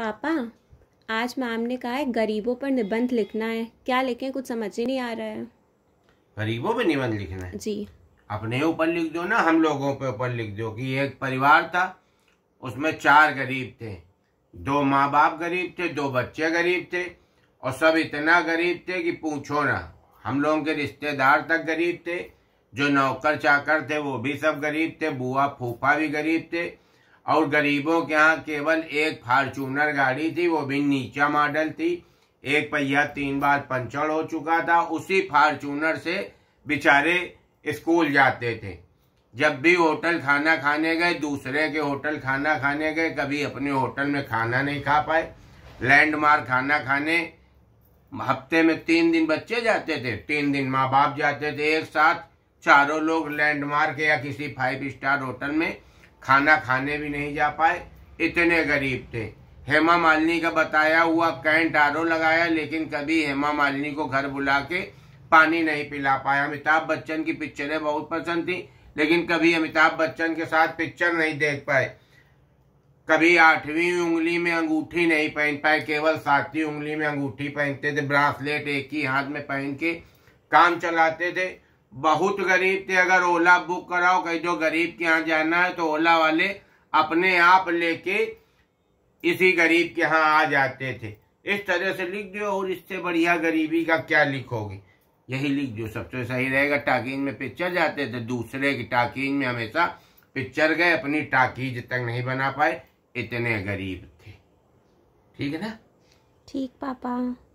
पापा आज मैम ने कहा है गरीबों पर निबंध लिखना है क्या लिखें कुछ समझ ही नहीं आ रहा है गरीबों पर निबंध लिखना है जी अपने ऊपर लिख दो ना हम लोगों पे ऊपर लिख दो कि एक परिवार था उसमें चार गरीब थे दो माँ बाप गरीब थे दो बच्चे गरीब थे और सब इतना गरीब थे कि पूछो ना हम लोगों के रिश्तेदार तक गरीब थे जो नौकर चाकर थे वो भी सब गरीब थे बुआ फूफा भी गरीब थे और गरीबों के यहाँ केवल एक फार्चूनर गाड़ी थी वो भी नीचा मॉडल थी एक पहिया तीन बार पंचर हो चुका था उसी फार्चूनर से बेचारे स्कूल जाते थे जब भी होटल खाना खाने गए दूसरे के होटल खाना खाने गए कभी अपने होटल में खाना नहीं खा पाए लैंडमार्क खाना खाने हफ्ते में तीन दिन बच्चे जाते थे तीन दिन माँ बाप जाते थे एक साथ चारों लोग लैंडमार्क या किसी फाइव स्टार होटल में खाना खाने भी नहीं जा पाए इतने गरीब थे हेमा मालिनी का बताया हुआ कैंट आरो लगाया लेकिन कभी हेमा मालिनी को घर बुला के पानी नहीं पिला पाया अमिताभ बच्चन की पिक्चरें बहुत पसंद थी लेकिन कभी अमिताभ बच्चन के साथ पिक्चर नहीं देख पाए कभी आठवीं उंगली में अंगूठी नहीं पहन पाए केवल सातवीं उंगली में अंगूठी पहनते थे ब्रासलेट एक ही हाथ में पहन के काम चलाते थे बहुत गरीब थे अगर ओला बुक कराओ कहीं जो गरीब के यहाँ जाना है तो ओला वाले अपने आप लेके इसी गरीब के यहाँ आ जाते थे इस तरह से लिख दो और इससे बढ़िया गरीबी का क्या लिखोगे यही लिख दो सबसे तो सही रहेगा टाकिंग में पिक्चर जाते थे दूसरे की टाकिन में हमेशा पिक्चर गए अपनी टाकीज तक नहीं बना पाए इतने गरीब थे ठीक है ना ठीक पापा